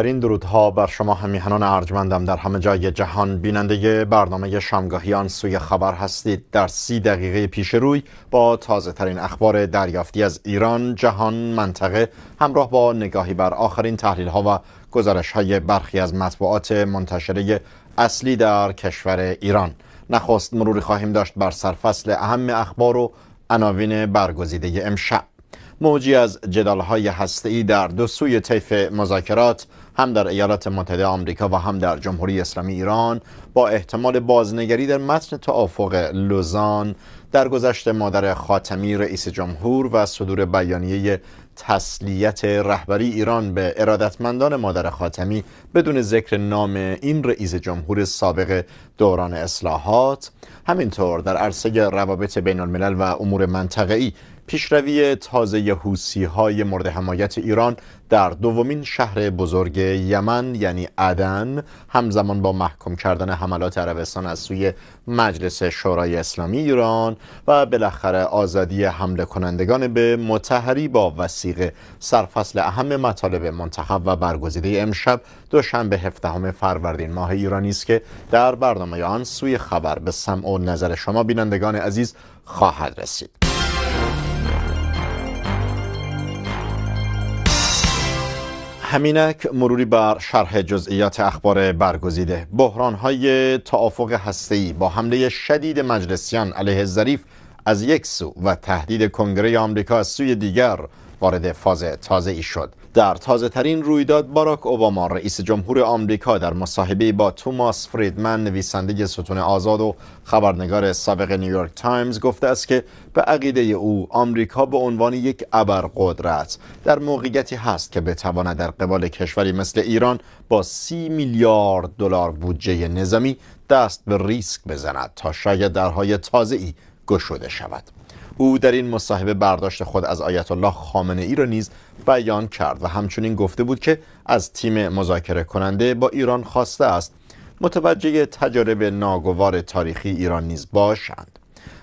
ترین درودها بر شما همیهنان ارجمندم در همه جای جهان بیننده برنامه شامگاهیان سوی خبر هستید در سی دقیقه پیش روی با تازه ترین اخبار دریافتی از ایران جهان منطقه همراه با نگاهی بر آخرین تحلیل ها و گزارش های برخی از مطبوعات منتشره اصلی در کشور ایران نخست مروری خواهیم داشت بر سرفصل اهم اخبار و عناوین برگزیده امشب موجی از جدالهای هسته‌ای در دو سوی طیف مذاکرات هم در ایالات متحده آمریکا و هم در جمهوری اسلامی ایران با احتمال بازنگری در متن توافق لوزان در گذشت مادر خاتمی رئیس جمهور و صدور بیانیه تسلیت رهبری ایران به ارادتمندان مادر خاتمی بدون ذکر نام این رئیس جمهور سابق دوران اصلاحات همینطور در عرصه روابط بین الملل و امور منطقه‌ای پیشروی تازه حوسی های مورد حمایت ایران در دومین شهر بزرگ یمن یعنی عدن همزمان با محکوم کردن حملات عربستان از سوی مجلس شورای اسلامی ایران و بالاخره آزادی حمله کنندگان به متحری با وسیق سرفصل اهم مطالب منتخب و برگزیده امشب دوشنبه 17 فروردین ماه ایرانی است که در برنامه آن سوی خبر به سمع و نظر شما بینندگان عزیز خواهد رسید همینک مروری بر شرح جزئیات اخبار برگزیده بحرانهای توافق ای با حمله شدید مجلسیان علیه ظریف از یک سو و تهدید کنگره آمریکا از سوی دیگر وارد فاز تازه ای شد در تازه ترین رویداد باراک اوباما رئیس جمهور آمریکا در مصاحبه با توماس فریدمن نویسنده ستون آزاد و خبرنگار سابق نیویورک تایمز گفته است که به عقیده او آمریکا به عنوان یک ابرقدرت در موقعیتی هست که بتواند در قبال کشوری مثل ایران با سی میلیارد دلار بودجه نظامی دست به ریسک بزند تا شاید درهای تازه ای گشوده شود او در این مصاحبه برداشت خود از آیت الله خامنه ای را نیز بیان کرد و همچنین گفته بود که از تیم مذاکره کننده با ایران خواسته است متوجه تجارب ناگوار تاریخی ایران نیز باشند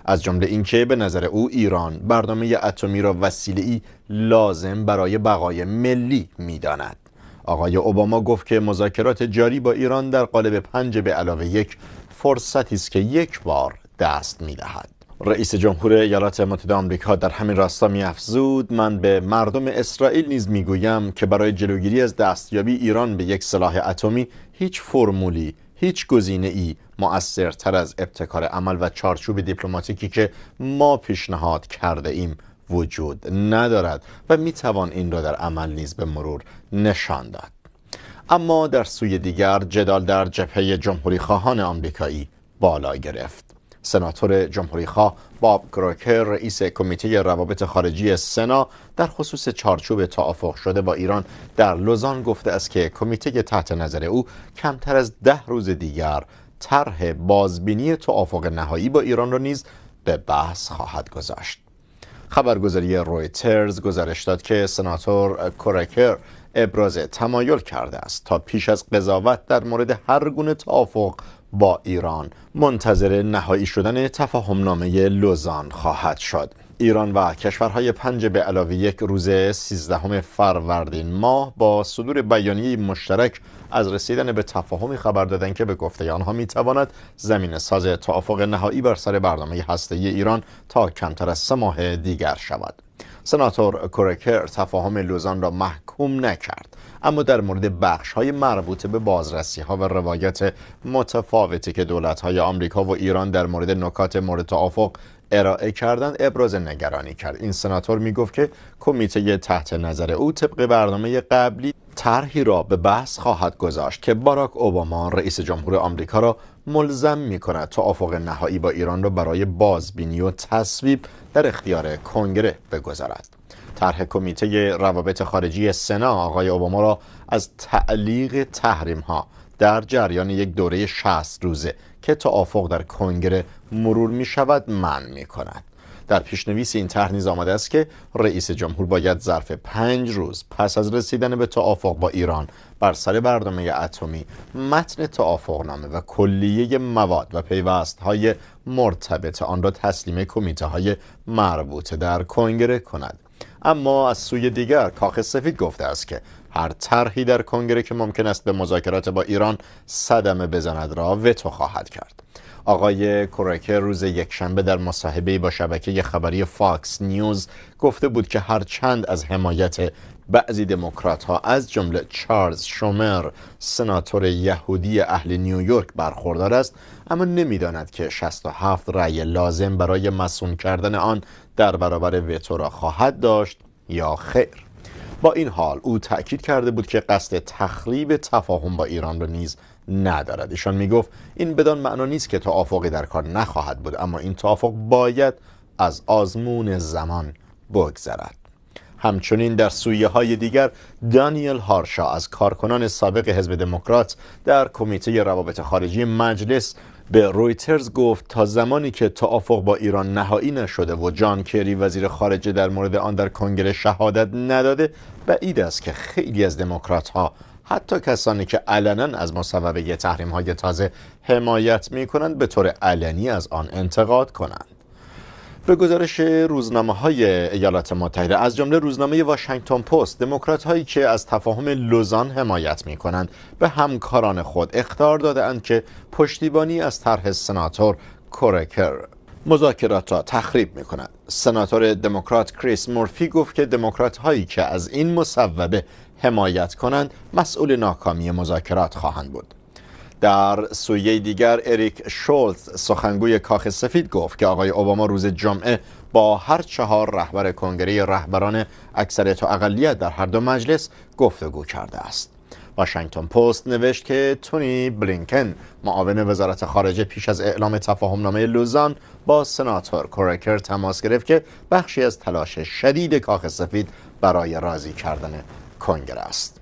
از جمله اینکه به نظر او ایران برنامه اتمی را وسیله لازم برای بقای ملی میداند آقای اوباما گفت که مذاکرات جاری با ایران در قالب پنج به علاوه یک فرصتی است که یک بار دست میدهد رئیس جمهور ایالات متحده آمریکا در همین راستا افزود من به مردم اسرائیل نیز گویم که برای جلوگیری از دستیابی ایران به یک سلاح اتمی هیچ فرمولی هیچ گزینه ای مؤثرتر از ابتکار عمل و چارچوب دیپلماتیکی که ما پیشنهاد کرده ایم وجود ندارد و توان این را در عمل نیز به مرور نشان داد اما در سوی دیگر جدال در جبهه جمهوری خواهان آمریکایی بالا گرفت سناتور جمهوری خواه باب کروکر رئیس کمیته روابط خارجی سنا در خصوص چارچوب توافق شده با ایران در لوزان گفته است که کمیته تحت نظر او کمتر از ده روز دیگر طرح بازبینی توافق نهایی با ایران را نیز به بحث خواهد گذاشت خبرگزاری رویترز گزارش داد که سناتور کورکر ابراز تمایل کرده است تا پیش از قضاوت در مورد هر گونه توافق با ایران منتظر نهایی شدن تفاهم نامه لوزان خواهد شد ایران و کشورهای پنج به علاوه یک روز 13 فروردین ماه با صدور بیانیه مشترک از رسیدن به تفاهمی خبر دادند که به گفته آنها میتواند زمین ساز توافق نهایی بر سر برنامه هسته ایران تا کمتر از سه ماه دیگر شود سناتور کورکر تفاهم لوزان را محکوم نکرد اما در مورد بخش های مربوط به بازرسی ها و روایت متفاوتی که دولت های آمریکا و ایران در مورد نکات مورد توافق ارائه کردن ابراز نگرانی کرد این سناتور می گفت که کمیته تحت نظر او طبق برنامه قبلی طرحی را به بحث خواهد گذاشت که باراک اوباما رئیس جمهور آمریکا را ملزم می کند توافق نهایی با ایران را برای بازبینی و تصویب در اختیار کنگره بگذارد طرح کمیته روابط خارجی سنا آقای اوباما را از تعلیق تحریم ها در جریان یک دوره 60 روزه که توافق در کنگره مرور می شود من می کند در پیشنویس این طرح نیز آمده است که رئیس جمهور باید ظرف پنج روز پس از رسیدن به توافق با ایران بر سر برنامه اتمی متن توافقنامه و کلیه مواد و پیوست های مرتبط آن را تسلیم کمیته های مربوطه در کنگره کند اما از سوی دیگر کاخ سفید گفته است که هر طرحی در کنگره که ممکن است به مذاکرات با ایران صدمه بزند را وتو خواهد کرد آقای کورکر روز یکشنبه در مصاحبه با شبکه خبری فاکس نیوز گفته بود که هر چند از حمایت بعضی دموکرات ها از جمله چارلز شومر سناتور یهودی اهل نیویورک برخوردار است اما نمیداند که 67 رأی لازم برای مسون کردن آن در برابر وتو را خواهد داشت یا خیر با این حال او تأکید کرده بود که قصد تخریب تفاهم با ایران را نیز ندارد ایشان میگفت این بدان معنا نیست که توافقی در کار نخواهد بود اما این توافق باید از آزمون زمان بگذرد همچنین در سویه های دیگر دانیل هارشا از کارکنان سابق حزب دموکرات در کمیته روابط خارجی مجلس به رویترز گفت تا زمانی که توافق با ایران نهایی نشده و جان کری وزیر خارجه در مورد آن در کنگره شهادت نداده بعید است که خیلی از دموکرات ها حتی کسانی که علنا از مصوبه تحریم های تازه حمایت می کنند به طور علنی از آن انتقاد کنند به گزارش روزنامه های ایالات متحده از جمله روزنامه واشنگتن پست دموکرات هایی که از تفاهم لوزان حمایت می کنند به همکاران خود اختار دادند که پشتیبانی از طرح سناتور کورکر مذاکرات را تخریب می کند. سناتور دموکرات کریس مورفی گفت که دموکرات هایی که از این مصوبه حمایت کنند مسئول ناکامی مذاکرات خواهند بود. در سوی دیگر اریک شولز سخنگوی کاخ سفید گفت که آقای اوباما روز جمعه با هر چهار رهبر کنگره رهبران اکثریت و اقلیت در هر دو مجلس گفتگو کرده است واشنگتن پست نوشت که تونی بلینکن معاون وزارت خارجه پیش از اعلام نامه لوزان با سناتور کورکر تماس گرفت که بخشی از تلاش شدید کاخ سفید برای راضی کردن کنگره است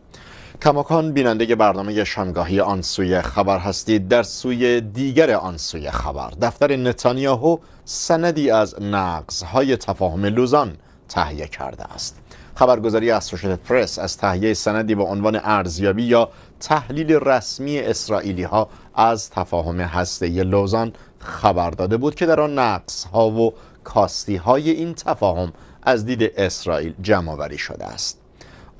کماکان بیننده برنامه شامگاهی آن سوی خبر هستید در سوی دیگر آن سوی خبر دفتر نتانیاهو سندی از نقص های تفاهم لوزان تهیه کرده است خبرگزاری اسوشیتد پرس از تهیه سندی با عنوان ارزیابی یا تحلیل رسمی اسرائیلی ها از تفاهم هسته لوزان خبر داده بود که در آن نقص ها و کاستی های این تفاهم از دید اسرائیل جمع شده است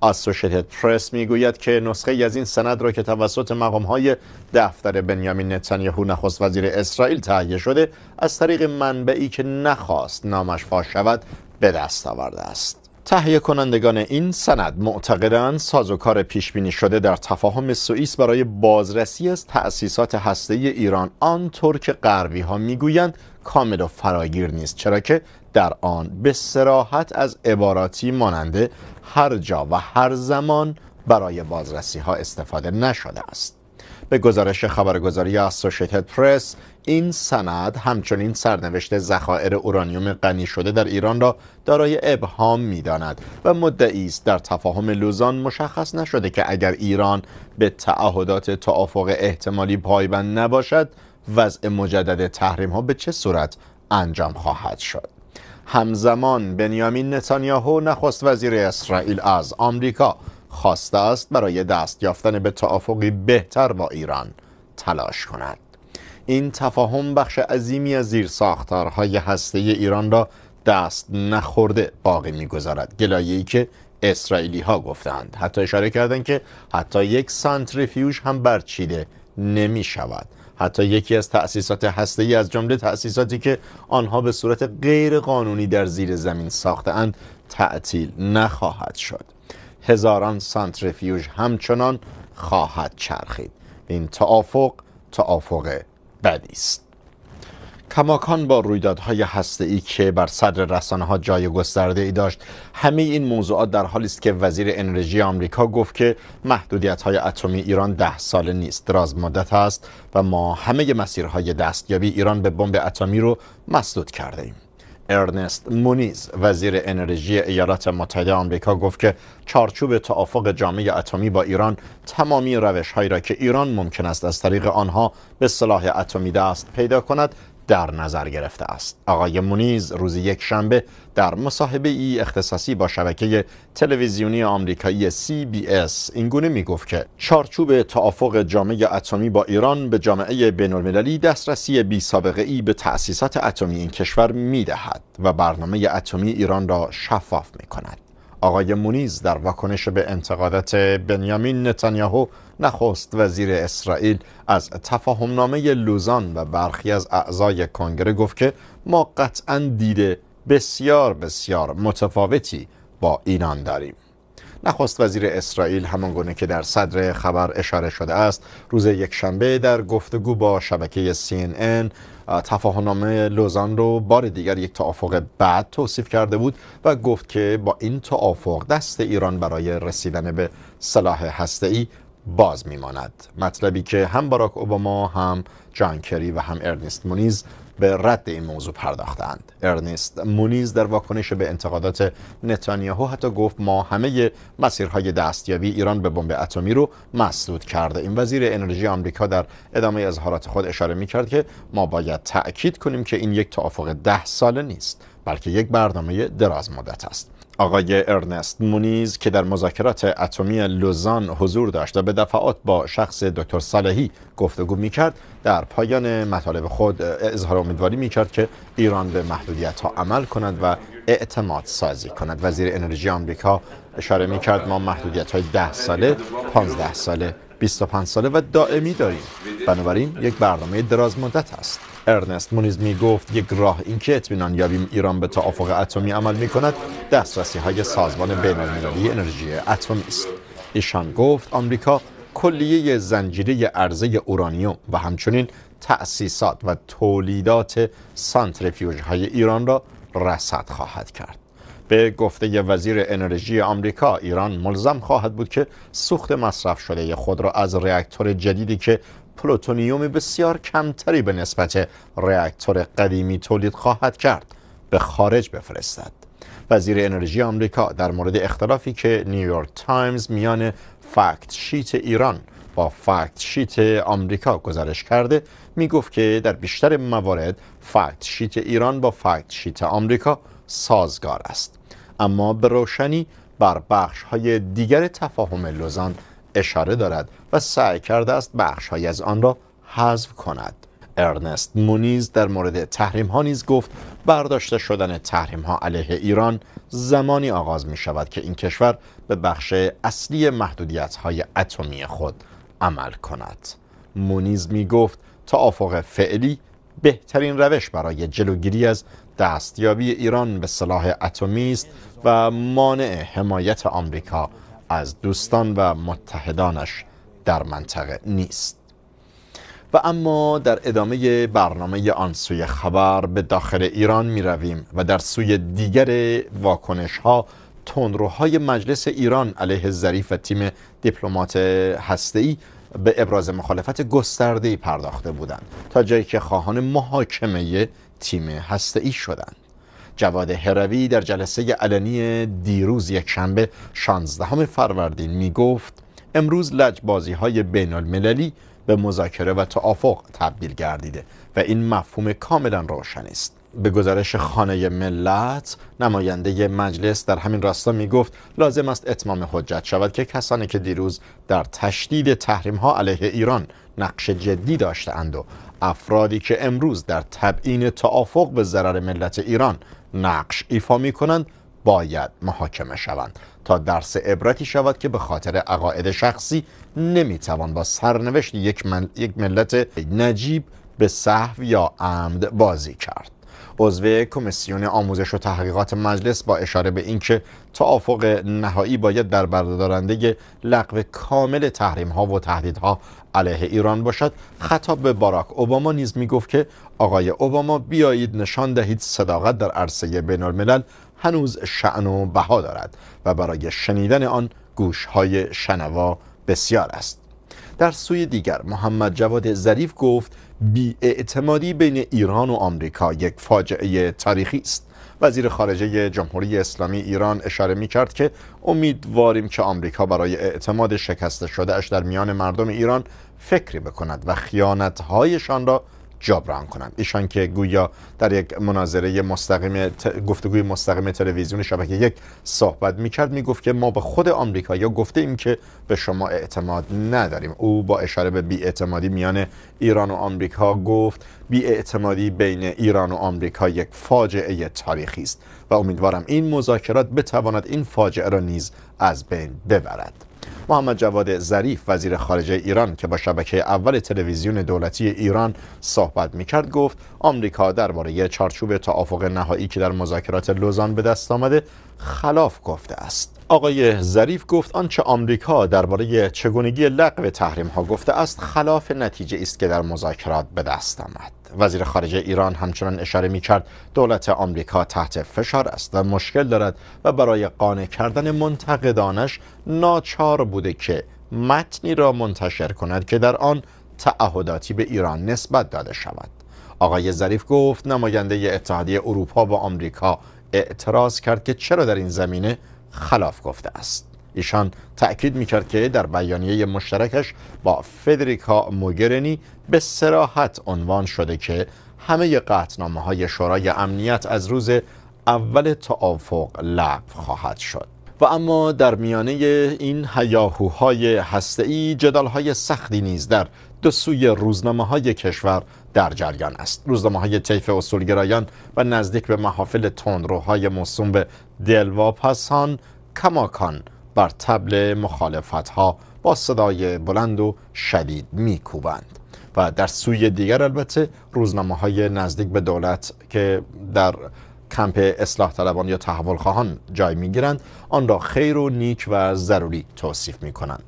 آسوشیتد پرس میگوید که نسخه از این سند را که توسط مقام های دفتر بنیامین نتانیاهو نخست وزیر اسرائیل تهیه شده از طریق منبعی که نخواست نامش فاش شود به دست آورده است تهیه کنندگان این سند معتقدند سازوکار پیش بینی شده در تفاهم سوئیس برای بازرسی از تأسیسات هسته ایران آنطور که غربی ها میگویند کامل و فراگیر نیست چرا که در آن به سراحت از عباراتی ماننده هر جا و هر زمان برای بازرسی ها استفاده نشده است به گزارش خبرگزاری اسوشیتد پرس این سند همچنین سرنوشت ذخایر اورانیوم غنی شده در ایران را دارای ابهام میداند و مدعی است در تفاهم لوزان مشخص نشده که اگر ایران به تعهدات توافق احتمالی پایبند نباشد وضع مجدد تحریم ها به چه صورت انجام خواهد شد همزمان بنیامین نتانیاهو نخست وزیر اسرائیل از آمریکا خواسته است برای دست یافتن به توافقی بهتر با ایران تلاش کند این تفاهم بخش عظیمی از زیر ساختارهای هسته ایران را دست نخورده باقی میگذارد گلایه‌ای که اسرائیلی ها گفتند حتی اشاره کردند که حتی یک سانتریفیوژ هم برچیده نمی شود حتی یکی از تأسیسات ای از جمله تأسیساتی که آنها به صورت غیر قانونی در زیر زمین ساخته اند تعطیل نخواهد شد هزاران سانتریفیوژ همچنان خواهد چرخید این توافق توافق بدی است کماکان با رویدادهای ای که بر صدر رسانه ها جای گسترده ای داشت همه این موضوعات در حالی است که وزیر انرژی آمریکا گفت که محدودیت های اتمی ایران ده ساله نیست دراز مدت است و ما همه مسیرهای دستیابی ایران به بمب اتمی رو مسدود کرده ایم ارنست مونیز وزیر انرژی ایالات متحده آمریکا گفت که چارچوب توافق جامعه اتمی با ایران تمامی روش هایی را که ایران ممکن است از طریق آنها به صلاح اتمی دست پیدا کند در نظر گرفته است آقای مونیز روز یک شنبه در مصاحبه ای اختصاصی با شبکه تلویزیونی آمریکایی CBS اینگونه می گفت که چارچوب توافق جامعه اتمی با ایران به جامعه بین المللی دسترسی بی سابقه ای به تأسیسات اتمی این کشور می دهد و برنامه اتمی ایران را شفاف می کند آقای مونیز در واکنش به انتقادات بنیامین نتانیاهو نخست وزیر اسرائیل از تفاهمنامه لوزان و برخی از اعضای کنگره گفت که ما قطعا دیده بسیار بسیار متفاوتی با اینان داریم نخست وزیر اسرائیل همان گونه که در صدر خبر اشاره شده است روز یک شنبه در گفتگو با شبکه CNN تفاهمنامه لوزان رو بار دیگر یک توافق بعد توصیف کرده بود و گفت که با این توافق دست ایران برای رسیدن به صلاح هسته‌ای باز میماند مطلبی که هم باراک اوباما هم جان کری و هم ارنست مونیز به رد این موضوع پرداختند ارنست مونیز در واکنش به انتقادات نتانیاهو حتی گفت ما همه مسیرهای دستیابی ایران به بمب اتمی رو مسدود کرده این وزیر انرژی آمریکا در ادامه اظهارات خود اشاره می کرد که ما باید تاکید کنیم که این یک توافق ده ساله نیست بلکه یک برنامه دراز مدت است آقای ارنست مونیز که در مذاکرات اتمی لوزان حضور داشت و به دفعات با شخص دکتر صالحی گفتگو میکرد در پایان مطالب خود اظهار امیدواری میکرد که ایران به محدودیت ها عمل کند و اعتماد سازی کند وزیر انرژی آمریکا اشاره می کرد ما محدودیت های 10 ساله 15 ساله 25 ساله و دائمی داریم بنابراین یک برنامه دراز مدت است ارنست مونیز می گفت یک راه اینکه اطمینان یابیم ایران به توافق اتمی عمل می کند دسترسی های سازمان بین انرژی اتمی است ایشان گفت آمریکا کلیه زنجیره عرضه اورانیوم و همچنین تأسیسات و تولیدات های ایران را رصد خواهد کرد به گفته وزیر انرژی آمریکا ایران ملزم خواهد بود که سوخت مصرف شده خود را از ریاکتور جدیدی که پلوتونیوم بسیار کمتری به نسبت ریاکتور قدیمی تولید خواهد کرد به خارج بفرستد وزیر انرژی آمریکا در مورد اختلافی که نیویورک تایمز میان فکت شیت ایران با فکت شیت آمریکا گزارش کرده می گفت که در بیشتر موارد فکت شیت ایران با فکت شیت آمریکا سازگار است اما به روشنی بر بخش های دیگر تفاهم لوزان اشاره دارد و سعی کرده است بخش های از آن را حذف کند ارنست مونیز در مورد تحریم ها نیز گفت برداشته شدن تحریم ها علیه ایران زمانی آغاز می شود که این کشور به بخش اصلی محدودیت های اتمی خود عمل کند مونیز می گفت توافق فعلی بهترین روش برای جلوگیری از دستیابی ایران به سلاح اتمی است و مانع حمایت آمریکا از دوستان و متحدانش در منطقه نیست و اما در ادامه برنامه آن سوی خبر به داخل ایران می رویم و در سوی دیگر واکنش ها تندروهای مجلس ایران علیه ظریف و تیم دیپلمات هسته‌ای به ابراز مخالفت گسترده‌ای پرداخته بودند تا جایی که خواهان محاکمه تیم هسته‌ای شدند جواد هروی در جلسه علنی دیروز یک شنبه 16 فروردین می گفت امروز لجبازی های بین المللی به مذاکره و توافق تبدیل گردیده و این مفهوم کاملا روشن است به گزارش خانه ملت نماینده مجلس در همین راستا می گفت لازم است اتمام حجت شود که کسانی که دیروز در تشدید تحریم ها علیه ایران نقش جدی داشتهاند و افرادی که امروز در تبعین توافق به ضرر ملت ایران نقش ایفا می کنند باید محاکمه شوند تا درس عبرتی شود که به خاطر عقاید شخصی نمیتوان با سرنوشت یک, یک ملت نجیب به صحو یا عمد بازی کرد عضو کمیسیون آموزش و تحقیقات مجلس با اشاره به اینکه توافق نهایی باید در بردارنده لغو کامل تحریم ها و تهدیدها علیه ایران باشد خطاب به باراک اوباما نیز می گفت که آقای اوباما بیایید نشان دهید صداقت در عرصه بین الملل هنوز شعن و بها دارد و برای شنیدن آن گوش های شنوا بسیار است در سوی دیگر محمد جواد ظریف گفت بیاعتمادی بین ایران و آمریکا یک فاجعه تاریخی است وزیر خارجه جمهوری اسلامی ایران اشاره می کرد که امیدواریم که آمریکا برای اعتماد شکسته اش در میان مردم ایران فکری بکند و خیانتهایشان را جبران کنند ایشان که گویا در یک مناظره مستقیم گفتگوی مستقیم تلویزیون شبکه یک صحبت میکرد میگفت که ما به خود یا گفته ایم که به شما اعتماد نداریم او با اشاره به بیاعتمادی میان ایران و آمریکا گفت بیاعتمادی بین ایران و آمریکا یک فاجعه تاریخی است و امیدوارم این مذاکرات بتواند این فاجعه را نیز از بین ببرد محمد جواد ظریف وزیر خارجه ایران که با شبکه اول تلویزیون دولتی ایران صحبت میکرد گفت آمریکا درباره چارچوب توافق نهایی که در مذاکرات لوزان به دست آمده خلاف گفته است آقای ظریف گفت آنچه آمریکا درباره چگونگی لغو تحریم ها گفته است خلاف نتیجه است که در مذاکرات به دست آمد وزیر خارجه ایران همچنان اشاره می کرد دولت آمریکا تحت فشار است و مشکل دارد و برای قانع کردن منتقدانش ناچار بوده که متنی را منتشر کند که در آن تعهداتی به ایران نسبت داده شود آقای ظریف گفت نماینده اتحادیه اروپا و آمریکا اعتراض کرد که چرا در این زمینه خلاف گفته است ایشان تأکید میکرد که در بیانیه مشترکش با فدریکا موگرنی به سراحت عنوان شده که همه قطنامه های شورای امنیت از روز اول توافق لغو خواهد شد و اما در میانه این هیاهوهای هسته‌ای جدالهای سختی نیز در دو سوی روزنامه های کشور در جریان است روزنامه های طیف اصولگرایان و نزدیک به محافل تندروهای موسوم به دلواپسان کماکان بر تبل مخالفت ها با صدای بلند و شدید میکوبند و در سوی دیگر البته روزنامه های نزدیک به دولت که در کمپ اصلاح طلبان یا تحول خواهان جای گیرند آن را خیر و نیک و ضروری توصیف می کنند.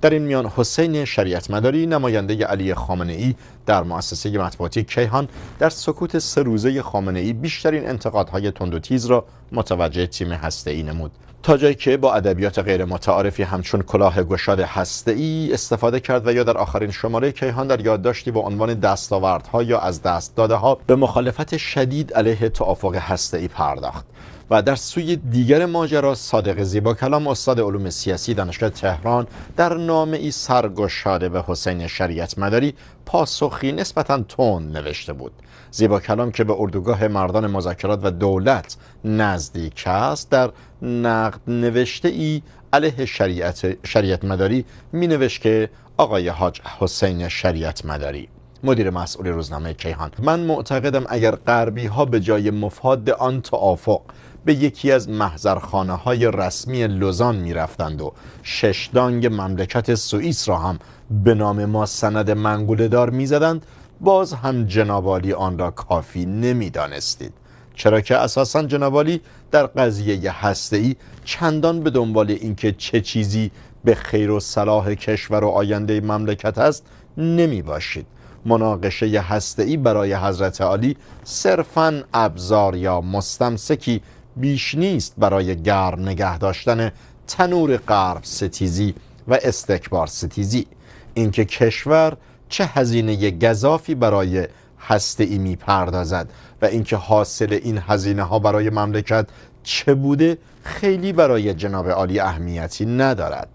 در این میان حسین شریعت مداری نماینده علی خامنه ای در مؤسسه مطبوعاتی کیهان در سکوت سه روزه خامنه ای بیشترین انتقادهای تند و تیز را متوجه تیم هسته ای نمود تا جایی که با ادبیات غیر متعارفی همچون کلاه گشاد هسته ای استفاده کرد و یا در آخرین شماره کیهان در یادداشتی با عنوان دستاوردها یا از دست داده ها به مخالفت شدید علیه توافق هسته ای پرداخت و در سوی دیگر ماجرا صادق زیبا کلام استاد علوم سیاسی دانشگاه تهران در نامه ای سرگشاده به حسین شریعت مداری پاسخی نسبتا تون نوشته بود زیبا کلام که به اردوگاه مردان مذاکرات و دولت نزدیک است در نقد نوشته ای علیه شریعت, شریعت مداری می نوشت که آقای حاج حسین شریعت مداری مدیر مسئول روزنامه کیهان من معتقدم اگر غربی ها به جای مفاد آن توافق به یکی از محضرخانه های رسمی لوزان می رفتند و ششدانگ مملکت سوئیس را هم به نام ما سند منگوله دار می زدند باز هم جنابالی آن را کافی نمیدانستید چرا که اساسا جنابالی در قضیه ای چندان به دنبال اینکه چه چیزی به خیر و صلاح کشور و آینده مملکت است نمی باشید مناقشه ای برای حضرت عالی صرفا ابزار یا مستمسکی بیش نیست برای گرم نگه داشتن تنور غرب ستیزی و استکبار ستیزی اینکه کشور چه هزینه گذافی برای هسته ای میپردازد و اینکه حاصل این هزینه ها برای مملکت چه بوده خیلی برای جناب عالی اهمیتی ندارد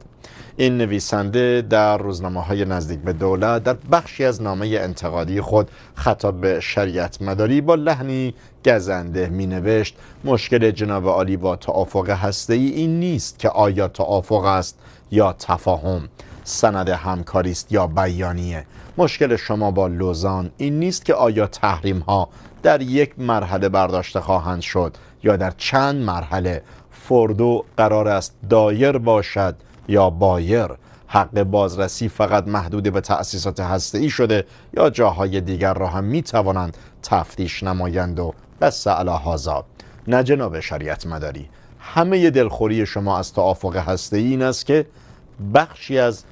این نویسنده در روزنامه های نزدیک به دولت در بخشی از نامه انتقادی خود خطاب به شریعت مداری با لحنی گزنده می نوشت مشکل جناب عالی با توافق هسته ای این نیست که آیا توافق است یا تفاهم سند همکاری است یا بیانیه مشکل شما با لوزان این نیست که آیا تحریم ها در یک مرحله برداشته خواهند شد یا در چند مرحله فردو قرار است دایر باشد یا بایر حق بازرسی فقط محدود به تأسیسات هسته شده یا جاهای دیگر را هم می توانند تفتیش نمایند و بس علا هازا نه جناب شریعت مداری همه دلخوری شما از توافق هسته این است که بخشی از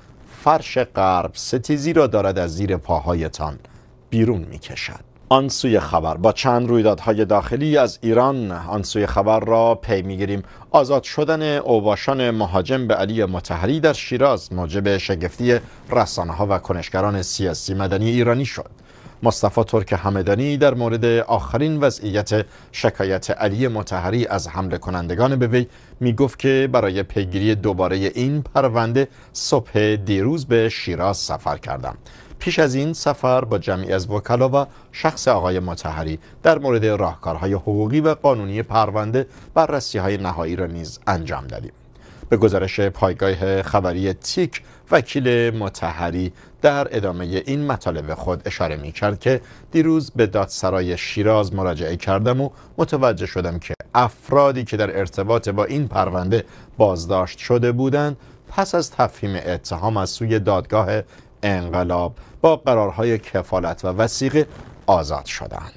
فرش قرب ستیزی را دارد از زیر پاهایتان بیرون می کشد. آن سوی خبر با چند رویدادهای داخلی از ایران آن سوی خبر را پی میگیریم آزاد شدن اوباشان مهاجم به علی متحری در شیراز موجب شگفتی رسانه ها و کنشگران سیاسی مدنی ایرانی شد مصطفی ترک همدانی در مورد آخرین وضعیت شکایت علی متحری از حمله کنندگان به وی می گفت که برای پیگیری دوباره این پرونده صبح دیروز به شیراز سفر کردم پیش از این سفر با جمعی از وکلا و شخص آقای متحری در مورد راهکارهای حقوقی و قانونی پرونده بررسی های نهایی را نیز انجام دادیم به گزارش پایگاه خبری تیک وکیل متحری در ادامه این مطالب خود اشاره می که دیروز به دادسرای شیراز مراجعه کردم و متوجه شدم که افرادی که در ارتباط با این پرونده بازداشت شده بودند پس از تفهیم اتهام از سوی دادگاه انقلاب با قرارهای کفالت و وسیقه آزاد شدند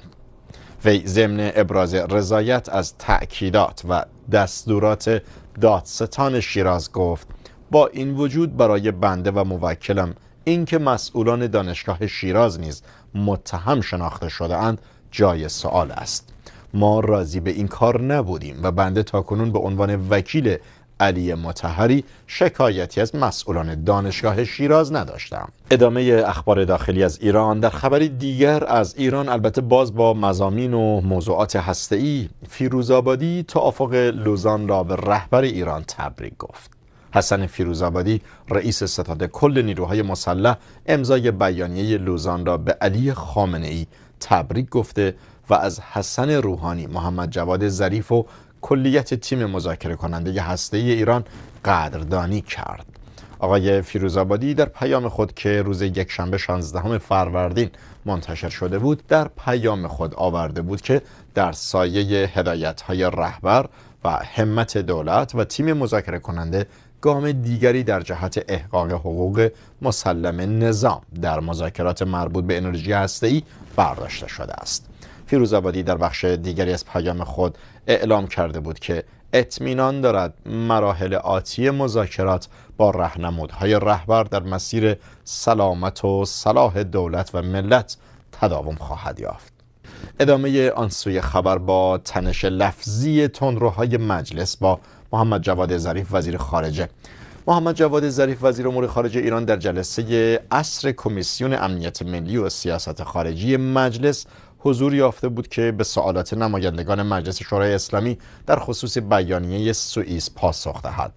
وی ضمن ابراز رضایت از تأکیدات و دستورات دادستان شیراز گفت با این وجود برای بنده و موکلم اینکه مسئولان دانشگاه شیراز نیز متهم شناخته شده اند جای سوال است ما راضی به این کار نبودیم و بنده تاکنون به عنوان وکیل علی متحری شکایتی از مسئولان دانشگاه شیراز نداشتم ادامه اخبار داخلی از ایران در خبری دیگر از ایران البته باز با مزامین و موضوعات هسته‌ای فیروزآبادی توافق لوزان را به رهبر ایران تبریک گفت حسن فیروزآبادی رئیس ستاد کل نیروهای مسلح امضای بیانیه لوزان را به علی خامنه ای تبریک گفته و از حسن روحانی، محمد جواد ظریف و کلیت تیم مذاکره کننده هسته ای ایران قدردانی کرد. آقای فیروزآبادی در پیام خود که روز یکشنبه 16 فروردین منتشر شده بود در پیام خود آورده بود که در سایه هدایت های رهبر و همت دولت و تیم مذاکره کننده گام دیگری در جهت احقاق حقوق مسلم نظام در مذاکرات مربوط به انرژی هسته‌ای برداشته شده است فیروز آبادی در بخش دیگری از پیام خود اعلام کرده بود که اطمینان دارد مراحل آتی مذاکرات با رهنمودهای رهبر در مسیر سلامت و صلاح دولت و ملت تداوم خواهد یافت ادامه آن سوی خبر با تنش لفظی تندروهای مجلس با محمد جواد ظریف وزیر خارجه محمد جواد ظریف وزیر امور خارجه ایران در جلسه اصر کمیسیون امنیت ملی و سیاست خارجی مجلس حضور یافته بود که به سوالات نمایندگان مجلس شورای اسلامی در خصوص بیانیه سوئیس پاسخ دهد.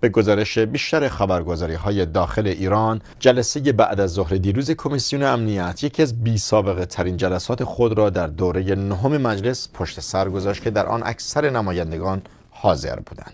به گزارش بیشتر خبرگزاری های داخل ایران جلسه بعد از ظهر دیروز کمیسیون امنیت یکی از بی سابقه ترین جلسات خود را در دوره نهم مجلس پشت سر گذاشت که در آن اکثر نمایندگان حاضر بودند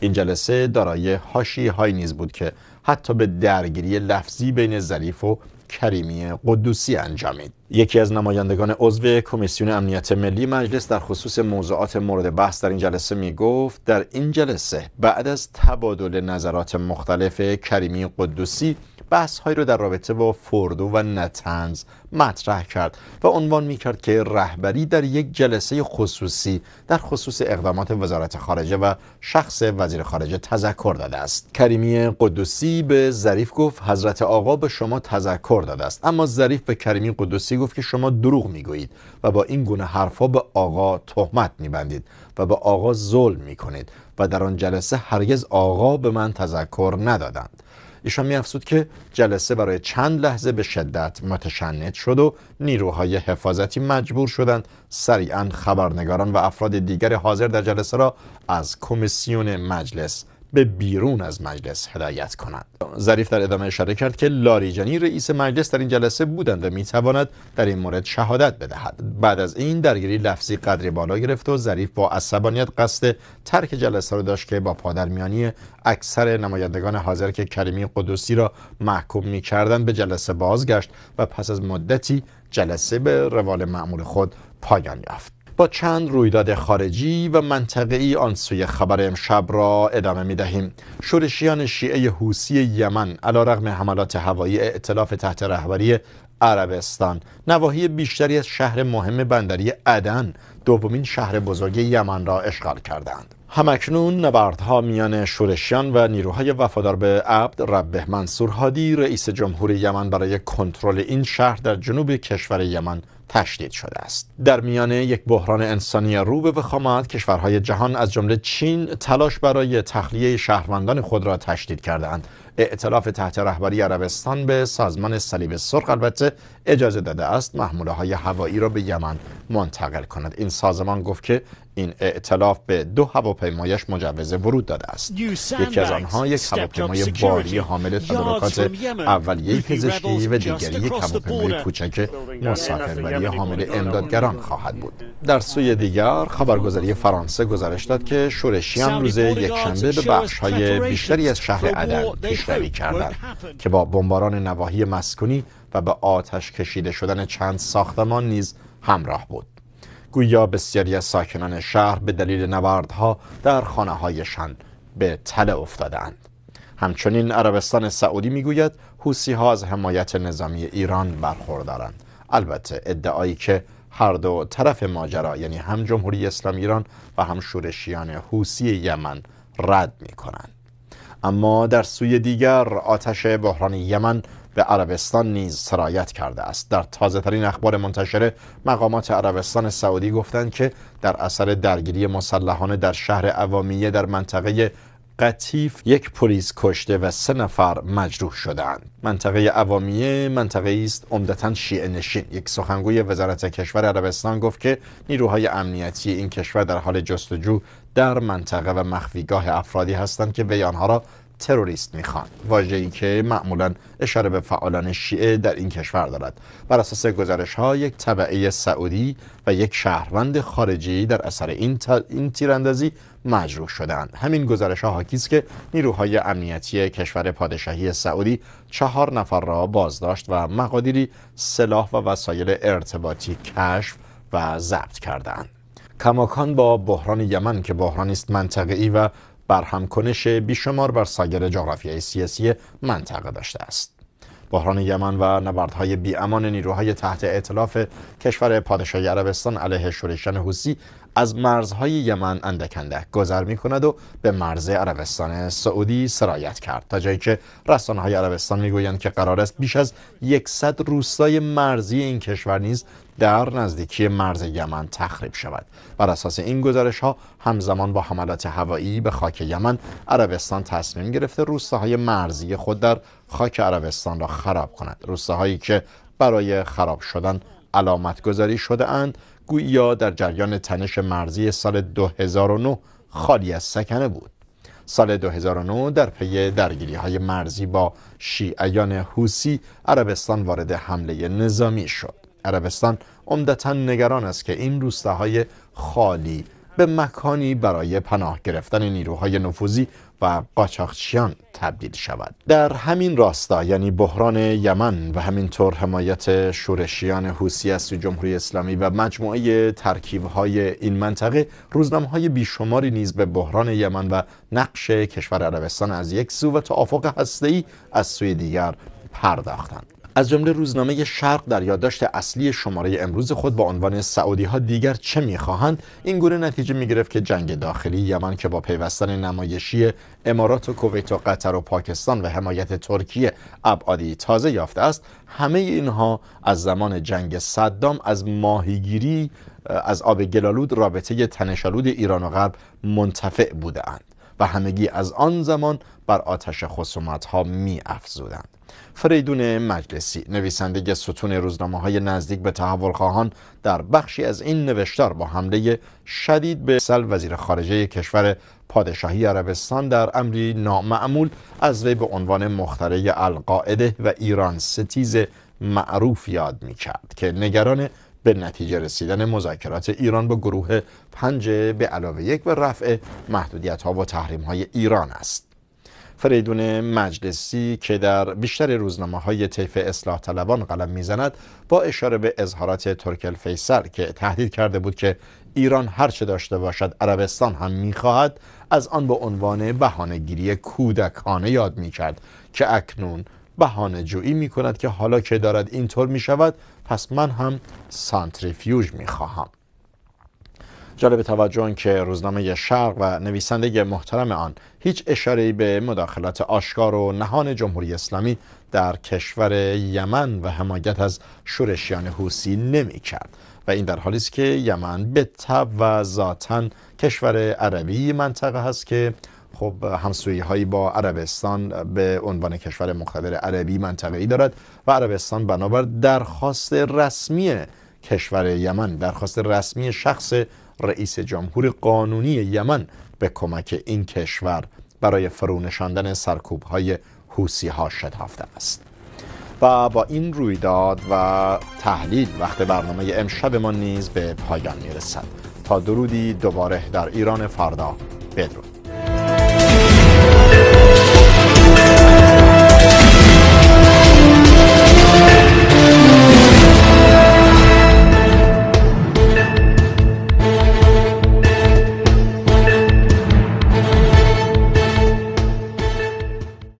این جلسه دارای هاشی های نیز بود که حتی به درگیری لفظی بین ظریف و کریمی قدوسی انجامید یکی از نمایندگان عضو کمیسیون امنیت ملی مجلس در خصوص موضوعات مورد بحث در این جلسه می گفت در این جلسه بعد از تبادل نظرات مختلف کریمی قدوسی بحث هایی رو در رابطه با فوردو و نتنز مطرح کرد و عنوان می کرد که رهبری در یک جلسه خصوصی در خصوص اقدامات وزارت خارجه و شخص وزیر خارجه تذکر داده است کریمی قدوسی به ظریف گفت حضرت آقا به شما تذکر داده است اما ظریف به کریمی قدوسی گفت که شما دروغ میگویید و با این گونه حرفا به آقا تهمت میبندید و به آقا ظلم کنید و در آن جلسه هرگز آقا به من تذکر ندادند ایشان میافزود که جلسه برای چند لحظه به شدت متشنج شد و نیروهای حفاظتی مجبور شدند سریعا خبرنگاران و افراد دیگر حاضر در جلسه را از کمیسیون مجلس به بیرون از مجلس هدایت کنند ظریف در ادامه اشاره کرد که لاریجانی رئیس مجلس در این جلسه بودند و میتواند در این مورد شهادت بدهد بعد از این درگیری لفظی قدری بالا گرفت و ظریف با عصبانیت قصد ترک جلسه را داشت که با پادرمیانی اکثر نمایندگان حاضر که کریمی قدوسی را محکوم میکردند به جلسه بازگشت و پس از مدتی جلسه به روال معمول خود پایان یافت با چند رویداد خارجی و منطقه‌ای آن سوی خبر امشب را ادامه می دهیم شورشیان شیعه حوسی یمن رغم حملات هوایی اعتلاف تحت رهبری عربستان نواحی بیشتری از شهر مهم بندری عدن دومین شهر بزرگ یمن را اشغال کردند همکنون نبردها میان شورشیان و نیروهای وفادار به عبد ربه منصور هادی رئیس جمهور یمن برای کنترل این شهر در جنوب کشور یمن تشدید شده است در میان یک بحران انسانی رو به وخامت کشورهای جهان از جمله چین تلاش برای تخلیه شهروندان خود را تشدید اند. ائتلاف تحت رهبری عربستان به سازمان صلیب سرخ البته اجازه داده است محموله های هوایی را به یمن منتقل کند این سازمان گفت که این اعتلاف به دو هواپیمایش مجوز ورود داده است یکی از آنها یک هواپیمای باری حامل تدارکات اولیه پزشکی و دیگری یک هواپیمای کوچک مسافربری حامل امدادگران خواهد بود در سوی دیگر خبرگزاری فرانسه گزارش داد که شورشیان روز یکشنبه به بخش های بیشتری از شهر عدن پیشروی کردند که با بمباران نواحی مسکونی و به آتش کشیده شدن چند ساختمان نیز همراه بود گویا بسیاری از ساکنان شهر به دلیل نبردها در خانه به تله افتادند همچنین عربستان سعودی میگوید حوسی ها از حمایت نظامی ایران برخوردارند البته ادعایی که هر دو طرف ماجرا یعنی هم جمهوری اسلامی ایران و هم شورشیان حوسی یمن رد می کنند اما در سوی دیگر آتش بحران یمن به عربستان نیز سرایت کرده است در تازه ترین اخبار منتشره مقامات عربستان سعودی گفتند که در اثر درگیری مسلحانه در شهر عوامیه در منطقه قطیف یک پلیس کشته و سه نفر مجروح شدند منطقه عوامیه منطقه است عمدتا شیعه نشین یک سخنگوی وزارت کشور عربستان گفت که نیروهای امنیتی این کشور در حال جستجو در منطقه و مخفیگاه افرادی هستند که وی آنها را تروریست میخوان واجه ای که معمولا اشاره به فعالان شیعه در این کشور دارد بر اساس گزارش ها یک طبعه سعودی و یک شهروند خارجی در اثر این, تیراندازی مجروح شدند همین گزارش ها حاکی است که نیروهای امنیتی کشور پادشاهی سعودی چهار نفر را بازداشت و مقادیری سلاح و وسایل ارتباطی کشف و ضبط کردند کماکان با بحران یمن که بحران است منطقه‌ای و برهمکنش بیشمار بر سایر جغرافیای سیاسی منطقه داشته است بحران یمن و نبردهای بیامان نیروهای تحت اطلاف کشور پادشاهی عربستان علیه شورشان حوسی از مرزهای یمن اندکنده گذر می کند و به مرز عربستان سعودی سرایت کرد تا جایی که رسانه های عربستان میگویند که قرار است بیش از 100 روستای مرزی این کشور نیز در نزدیکی مرز یمن تخریب شود بر اساس این گزارش ها همزمان با حملات هوایی به خاک یمن عربستان تصمیم گرفته روستاهای مرزی خود در خاک عربستان را خراب کند روستاهایی که برای خراب شدن علامت گذاری شده اند گویا در جریان تنش مرزی سال 2009 خالی از سکنه بود سال 2009 در پی درگیری های مرزی با شیعیان حوسی عربستان وارد حمله نظامی شد عربستان عمدتا نگران است که این روستاهای خالی به مکانی برای پناه گرفتن نیروهای نفوذی و قاچاقچیان تبدیل شود در همین راستا یعنی بحران یمن و همینطور حمایت شورشیان حوسی از جمهوری اسلامی و مجموعه ترکیبهای این منطقه روزنامه های بیشماری نیز به بحران یمن و نقش کشور عربستان از یک سو و توافق ای از سوی دیگر پرداختند از جمله روزنامه شرق در یادداشت اصلی شماره امروز خود با عنوان سعودی ها دیگر چه میخواهند این گونه نتیجه می گرفت که جنگ داخلی یمن که با پیوستن نمایشی امارات و کویت و قطر و پاکستان و حمایت ترکیه ابعادی تازه یافته است همه اینها از زمان جنگ صدام از ماهیگیری از آب گلالود رابطه تنشالود ایران و غرب منتفع بودند و همگی از آن زمان بر آتش خصومت ها می افزودند. فریدون مجلسی نویسنده ستون روزنامه های نزدیک به تحول خواهان در بخشی از این نوشتار با حمله شدید به سل وزیر خارجه کشور پادشاهی عربستان در امری نامعمول از وی به عنوان مختره القاعده و ایران ستیز معروف یاد می کرد که نگران به نتیجه رسیدن مذاکرات ایران با گروه پنج به علاوه یک و رفع محدودیت ها و تحریم های ایران است فریدون مجلسی که در بیشتر روزنامه های طیف اصلاح طلبان قلم میزند با اشاره به اظهارات ترکل فیصل که تهدید کرده بود که ایران هرچه داشته باشد عربستان هم میخواهد از آن به عنوان بهانهگیری کودکانه یاد میکرد که اکنون بهانه جویی می کند که حالا که دارد اینطور می شود پس من هم سانتریفیوژ می جالب توجه اون که روزنامه شرق و نویسنده محترم آن هیچ اشاره‌ای به مداخلات آشکار و نهان جمهوری اسلامی در کشور یمن و حمایت از شورشیان حوسی نمی کرد و این در حالی است که یمن به تب و ذاتا کشور عربی منطقه است که خب همسویی هایی با عربستان به عنوان کشور مخبر عربی منطقه ای دارد و عربستان بنابر درخواست رسمی کشور یمن درخواست رسمی شخص رئیس جمهور قانونی یمن به کمک این کشور برای فرونشاندن سرکوب های حوسی ها شتافته است و با این رویداد و تحلیل وقت برنامه امشب ما نیز به پایان میرسد تا درودی دوباره در ایران فردا بدرود